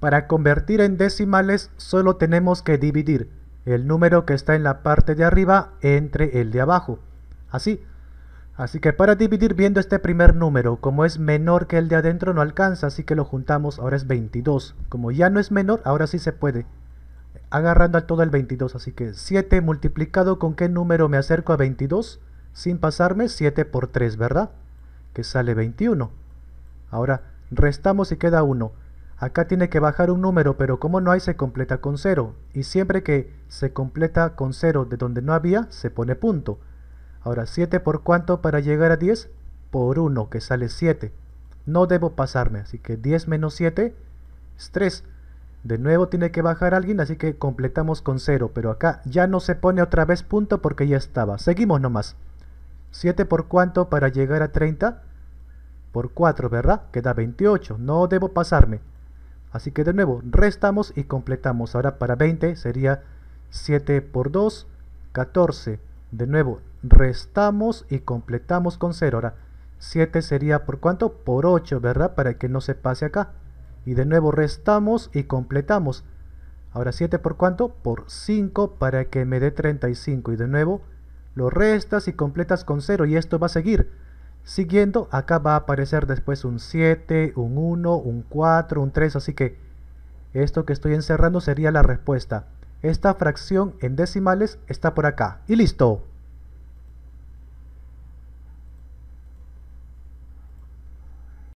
Para convertir en decimales solo tenemos que dividir el número que está en la parte de arriba entre el de abajo. Así. Así que para dividir viendo este primer número, como es menor que el de adentro no alcanza, así que lo juntamos, ahora es 22. Como ya no es menor, ahora sí se puede. Agarrando al todo el 22, así que 7 multiplicado con qué número me acerco a 22, sin pasarme 7 por 3, ¿verdad? Que sale 21. Ahora restamos y queda 1. Acá tiene que bajar un número, pero como no hay se completa con 0. Y siempre que se completa con 0 de donde no había, se pone punto. Ahora, 7 por cuánto para llegar a 10? Por 1, que sale 7. No debo pasarme, así que 10 menos 7 es 3. De nuevo tiene que bajar alguien, así que completamos con 0. Pero acá ya no se pone otra vez punto porque ya estaba. Seguimos nomás. 7 por cuánto para llegar a 30? Por 4, ¿verdad? Queda 28. No debo pasarme. Así que de nuevo, restamos y completamos. Ahora para 20 sería 7 por 2, 14. De nuevo, restamos y completamos con 0. Ahora, 7 sería por cuánto? Por 8, ¿verdad? Para que no se pase acá. Y de nuevo restamos y completamos. Ahora 7 por cuánto? Por 5 para que me dé 35. Y de nuevo lo restas y completas con 0 y esto va a seguir. Siguiendo, acá va a aparecer después un 7, un 1, un 4, un 3, así que esto que estoy encerrando sería la respuesta. Esta fracción en decimales está por acá. Y listo.